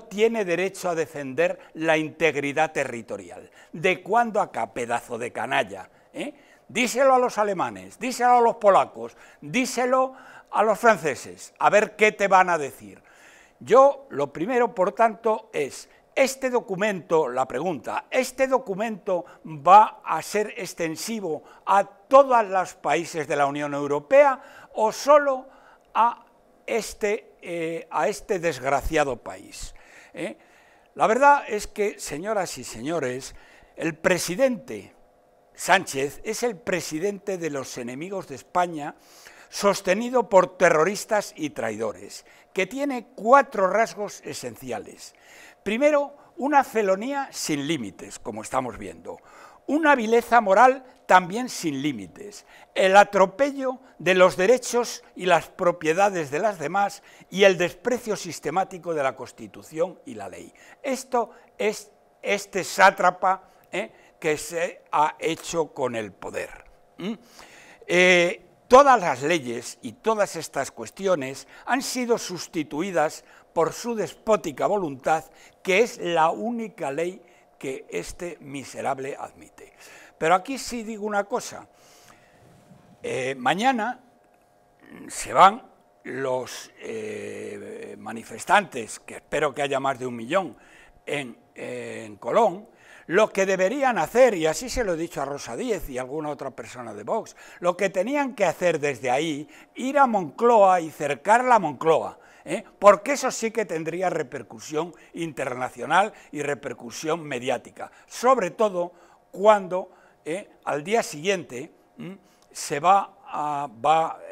tiene derecho a defender la integridad territorial. ¿De cuándo acá, pedazo de canalla? ¿Eh? Díselo a los alemanes, díselo a los polacos, díselo a los franceses, a ver qué te van a decir. Yo lo primero, por tanto, es, este documento, la pregunta, este documento va a ser extensivo a todos los países de la Unión Europea o solo a este, eh, este desgraciado país. ¿eh? La verdad es que, señoras y señores, el presidente Sánchez es el presidente de los enemigos de España, sostenido por terroristas y traidores, que tiene cuatro rasgos esenciales. Primero, una felonía sin límites, como estamos viendo, una vileza moral también sin límites, el atropello de los derechos y las propiedades de las demás y el desprecio sistemático de la Constitución y la ley. Esto es este sátrapa ¿eh? que se ha hecho con el poder. Eh, todas las leyes y todas estas cuestiones han sido sustituidas por su despótica voluntad, que es la única ley que este miserable admite. Pero aquí sí digo una cosa. Eh, mañana se van los eh, manifestantes, que espero que haya más de un millón, en, Colón, lo que deberían hacer, y así se lo he dicho a Rosa Díez y a alguna otra persona de Vox, lo que tenían que hacer desde ahí, ir a Moncloa y cercar la Moncloa, ¿eh? porque eso sí que tendría repercusión internacional y repercusión mediática, sobre todo cuando eh, al día siguiente mm, se va a, va,